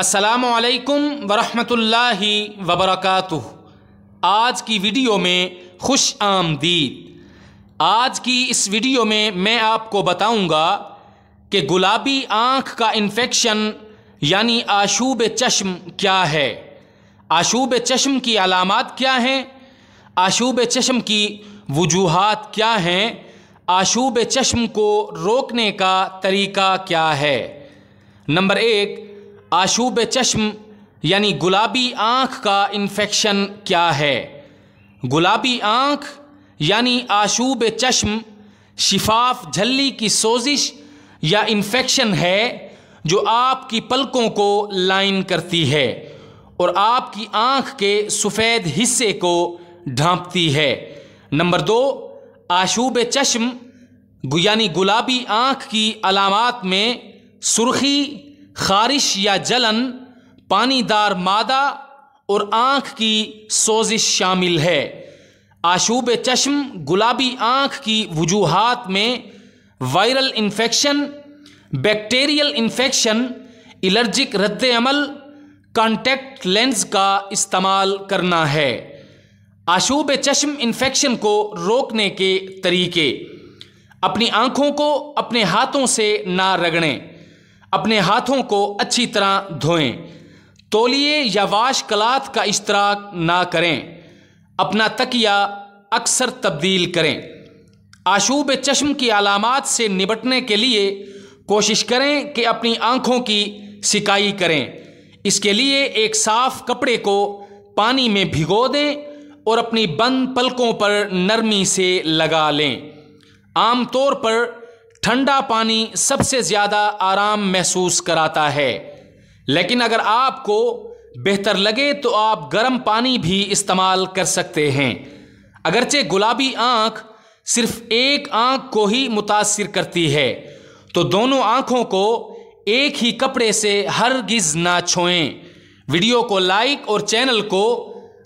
असलकम वरहमतुल्लाह वबरकू आज की वीडियो में खुश आमदीद आज की इस वीडियो में मैं आपको बताऊंगा कि गुलाबी आँख का इन्फेक्शन यानी आशूब चश्म क्या है आशूब चश्म की अलामत क्या हैं आशूब चश्म की वजूहत क्या हैं आशूब चश्म को रोकने का तरीका क्या है नंबर एक आशूब चश्म यानी गुलाबी आँख का इन्फेक्शन क्या है गुलाबी आँख यानी आशूब चश्म शिफाफ झल्ली की सोजिश या इन्फेक्शन है जो आपकी पलकों को लाइन करती है और आपकी आँख के सफ़ेद हिस्से को ढांपती है नंबर दो आशूब चश्म यानी गुलाबी आँख की अलामत में सुर्खी खारिश या जलन पानीदार मादा और आँख की सोजिश शामिल है आशूब चश्म गुलाबी आँख की वजूहत में viral infection bacterial infection allergic रद्द अमल कॉन्टैक्ट लेंस का इस्तेमाल करना है आशूब चश्म इन्फेक्शन को रोकने के तरीके अपनी आँखों को अपने हाथों से ना रगड़ें अपने हाथों को अच्छी तरह धोएं तोलिए या वाश क्लाथ का इश्तराक ना करें अपना तकिया अक्सर तब्दील करें आशूब चश्म की अलामत से निपटने के लिए कोशिश करें कि अपनी आँखों की सिकाई करें इसके लिए एक साफ़ कपड़े को पानी में भिगो दें और अपनी बंद पलकों पर नरमी से लगा लें आमतौर पर ठंडा पानी सबसे ज़्यादा आराम महसूस कराता है लेकिन अगर आपको बेहतर लगे तो आप गर्म पानी भी इस्तेमाल कर सकते हैं अगरचे गुलाबी आँख सिर्फ एक आँख को ही मुतासर करती है तो दोनों आँखों को एक ही कपड़े से हर गिज़ ना छोएं वीडियो को लाइक और चैनल को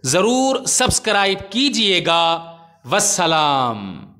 ज़रूर सब्सक्राइब कीजिएगा वसलाम